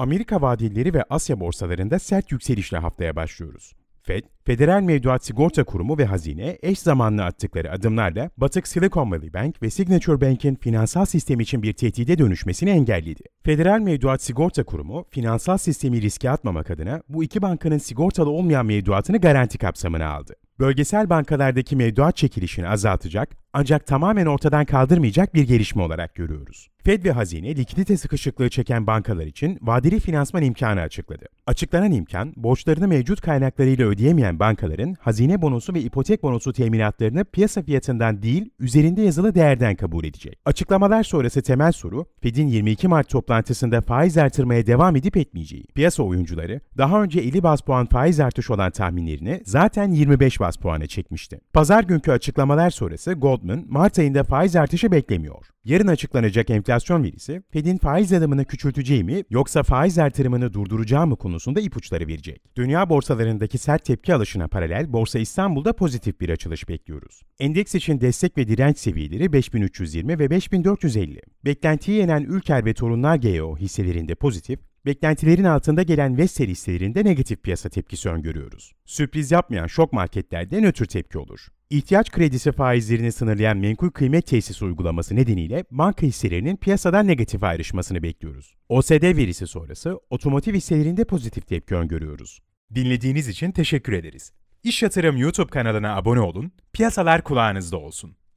Amerika vadileri ve Asya borsalarında sert yükselişle haftaya başlıyoruz. FED, Federal Mevduat Sigorta Kurumu ve Hazine eş zamanlı attıkları adımlarla Batık Silicon Valley Bank ve Signature Bank'in finansal sistem için bir tehdide dönüşmesini engelledi. Federal Mevduat Sigorta Kurumu, finansal sistemi riske atmamak adına bu iki bankanın sigortalı olmayan mevduatını garanti kapsamına aldı bölgesel bankalardaki mevduat çekilişini azaltacak ancak tamamen ortadan kaldırmayacak bir gelişme olarak görüyoruz. Fed ve hazine likidite sıkışıklığı çeken bankalar için vadeli finansman imkanı açıkladı. Açıklanan imkan, borçlarını mevcut kaynaklarıyla ödeyemeyen bankaların hazine bonosu ve ipotek bonosu teminatlarını piyasa fiyatından değil, üzerinde yazılı değerden kabul edecek. Açıklamalar sonrası temel soru, Fed'in 22 Mart toplantısında faiz artırmaya devam edip etmeyeceği. Piyasa oyuncuları, daha önce 50 baz puan faiz artış olan tahminlerini zaten 25 baz baz puane çekmişti. Pazar günkü açıklamalar sonrası Goldman, Mart ayında faiz artışı beklemiyor. Yarın açıklanacak enflasyon verisi, Fed'in faiz adımını küçülteceği mi yoksa faiz artırımını durduracağı mı konusunda ipuçları verecek. Dünya borsalarındaki sert tepki alışına paralel Borsa İstanbul'da pozitif bir açılış bekliyoruz. Endeks için destek ve direnç seviyeleri 5320 ve 5450. Beklentiyi yenen Ülker ve Torunlar GEO hisselerinde pozitif, beklentilerin altında gelen Vestel hisselerinde negatif piyasa tepkisi öngörüyoruz. Sürpriz yapmayan şok marketlerden nötr tepki olur. İhtiyaç kredisi faizlerini sınırlayan menkul kıymet tesisi uygulaması nedeniyle banka hisselerinin piyasadan negatif ayrışmasını bekliyoruz. OSD verisi sonrası otomotiv hisselerinde pozitif tepki öngörüyoruz. Dinlediğiniz için teşekkür ederiz. İş Yatırım YouTube kanalına abone olun, piyasalar kulağınızda olsun.